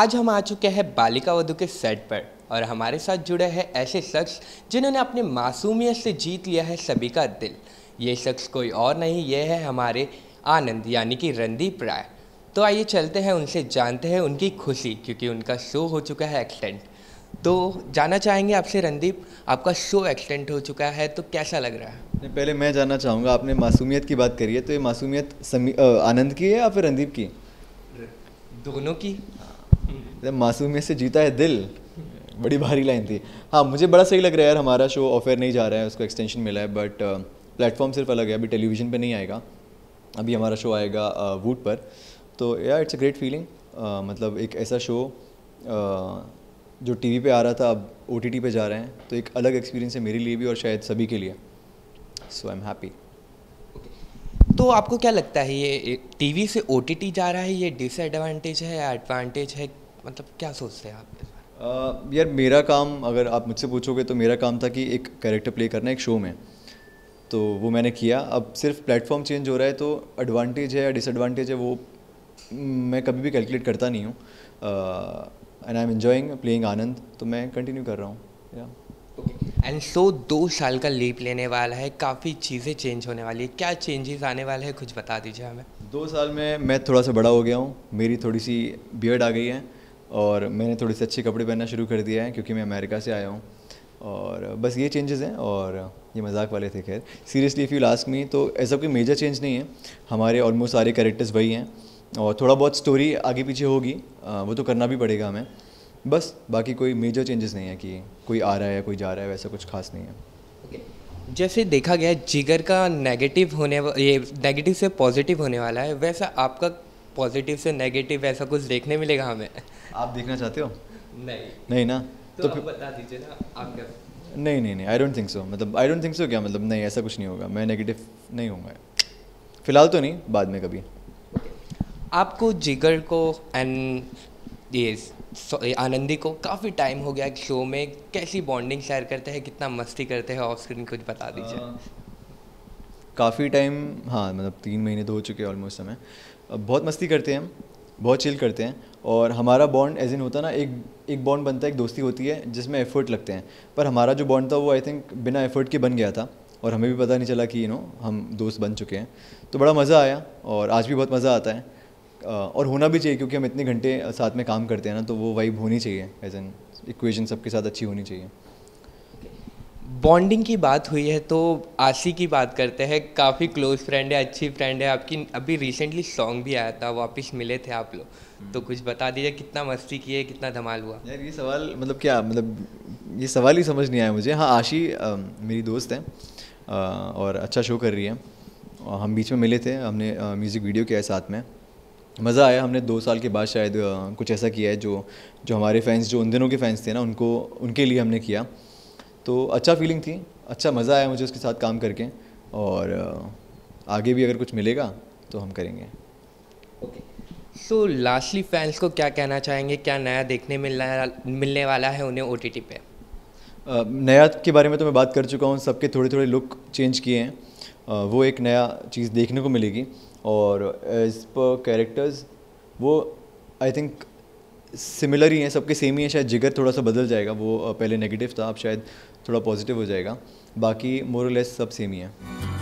आज हम आ चुके हैं बालिका वधु के सेट पर और हमारे साथ जुड़े हैं ऐसे शख्स जिन्होंने अपने मासूमियत से जीत लिया है सभी का दिल ये शख्स कोई और नहीं ये है हमारे आनंद यानी कि रणदीप राय तो आइए चलते हैं उनसे जानते हैं उनकी खुशी क्योंकि उनका शो हो चुका है एक्सटेंट तो जाना चाहेंगे आपसे रणदीप आपका शो एक्सटेंट हो चुका है तो कैसा लग रहा है पहले मैं जानना चाहूँगा आपने मासूमियत की बात करी है तो ये मासूमियत आनंद की है या फिर रणदीप की दोनों की मासूमियत से जीता है दिल बड़ी भारी लाइन थी हाँ मुझे बड़ा सही लग रहा है यार हमारा शो ऑफेयर नहीं जा रहा है उसको एक्सटेंशन मिला है बट प्लेटफॉर्म uh, सिर्फ अलग है अभी टेलीविजन पर नहीं आएगा अभी हमारा शो आएगा वूट uh, पर तो या इट्स अ ग्रेट फीलिंग मतलब एक ऐसा शो uh, जो टीवी पे आ रहा था अब ओ पे जा रहे हैं तो एक अलग एक्सपीरियंस है मेरे लिए भी और शायद सभी के लिए सो आई एम हैप्पी तो आपको क्या लगता है ये टीवी से ओ जा रहा है ये डिसएडवांटेज है या एडवांटेज है मतलब क्या सोचते हैं आप uh, यार मेरा काम अगर आप मुझसे पूछोगे तो मेरा काम था कि एक कैरेक्टर प्ले करना एक शो में तो वो मैंने किया अब सिर्फ प्लेटफॉर्म चेंज हो रहा है तो एडवांटेज है या डिसएडवांटेज है वो मैं कभी भी कैलकुलेट करता नहीं हूँ and I am enjoying playing Anand तो मैं कंटिन्यू कर रहा हूँ एंड सो दो साल का लीप लेने वाला है काफ़ी चीज़ें चेंज होने वाली है क्या चेंजेस आने वाले हैं कुछ बता दीजिए हमें दो साल में मैं थोड़ा सा बड़ा हो गया हूँ मेरी थोड़ी सी बियर्ड आ गई है और मैंने थोड़े से अच्छे कपड़े पहनना शुरू कर दिया है क्योंकि मैं अमेरिका से आया हूँ और बस ये चेंजेस हैं और ये मजाक वाले थे खैर seriously if you last me तो ऐसा कोई मेजर चेंज नहीं है हमारे ऑलमोस्ट सारे कैरेक्टर्स वही हैं और थोड़ा बहुत स्टोरी आगे पीछे होगी वो तो करना भी पड़ेगा हमें बस बाकी कोई मेजर चेंजेस नहीं है कि कोई आ रहा है कोई जा रहा है वैसा कुछ खास नहीं है okay. जैसे देखा गया जिगर का नेगेटिव होने ये नेगेटिव से पॉजिटिव होने वाला है वैसा आपका पॉजिटिव से नेगेटिव ऐसा कुछ देखने मिलेगा हमें आप देखना चाहते हो नहीं नहीं ना तो, तो बता दीजिए ना आप क्या नहीं नहीं नहीं आई डोंट थिंक सो मतलब आई डोंट थिंक सो क्या मतलब नहीं ऐसा कुछ नहीं होगा मैं नेगेटिव नहीं हूँ फिलहाल तो नहीं बाद में कभी आपको जिगर को एंड ये आनंदी को काफ़ी टाइम हो गया शो में कैसी बॉन्डिंग शेयर करते हैं कितना मस्ती करते हैं ऑफ स्क्रीन कुछ बता दीजिए काफ़ी टाइम हाँ मतलब तीन महीने तो हो चुके हैं ऑलमोस्ट समय बहुत मस्ती करते हैं हम बहुत चिल करते हैं और हमारा बॉन्ड एज इन होता ना एक एक बॉन्ड बनता है एक दोस्ती होती है जिसमें एफर्ट लगते हैं पर हमारा जो बॉन्ड था वो आई थिंक बिना एफर्ट के बन गया था और हमें भी पता नहीं चला कि यू नो हम दोस्त बन चुके हैं तो बड़ा मज़ा आया और आज भी बहुत मज़ा आता है और होना भी चाहिए क्योंकि हम इतने घंटे साथ में काम करते हैं ना तो वो वाइब होनी चाहिए एज एन इक्वेशन सबके साथ अच्छी होनी चाहिए बॉन्डिंग की बात हुई है तो आशी की बात करते हैं काफ़ी क्लोज फ्रेंड है अच्छी फ्रेंड है आपकी अभी रिसेंटली सॉन्ग भी आया था वापस मिले थे आप लोग हम्म। तो कुछ बता दीजिए कितना मस्ती किए कितना धमाल हुआ यार ये सवाल मतलब क्या मतलब ये सवाल ही समझ नहीं आया मुझे हाँ आशी आ, मेरी दोस्त है आ, और अच्छा शो कर रही है हम बीच में मिले थे हमने म्यूज़िक वीडियो किया है साथ में मज़ा आया हमने दो साल के बाद शायद कुछ ऐसा किया है जो जो हमारे फैंस जो उन दिनों के फैंस थे ना उनको उनके लिए हमने किया तो अच्छा फीलिंग थी अच्छा मज़ा आया मुझे उसके साथ काम करके और आगे भी अगर कुछ मिलेगा तो हम करेंगे ओके सो तो लास्टली फैंस को क्या कहना चाहेंगे क्या नया देखने मिलना मिलने वाला है उन्हें ओ टी टी पे नया के बारे में तो मैं बात कर चुका हूँ सबके थोड़े थोड़े लुक चेंज किए हैं वो एक नया चीज़ देखने को मिलेगी और एज पर कैरेक्टर्स वो आई थिंक सिमिलर ही हैं सबके सेम ही है शायद जिगर थोड़ा सा बदल जाएगा वो पहले नेगेटिव था अब शायद थोड़ा पॉजिटिव हो जाएगा बाकी मोरलेस सब सेम ही है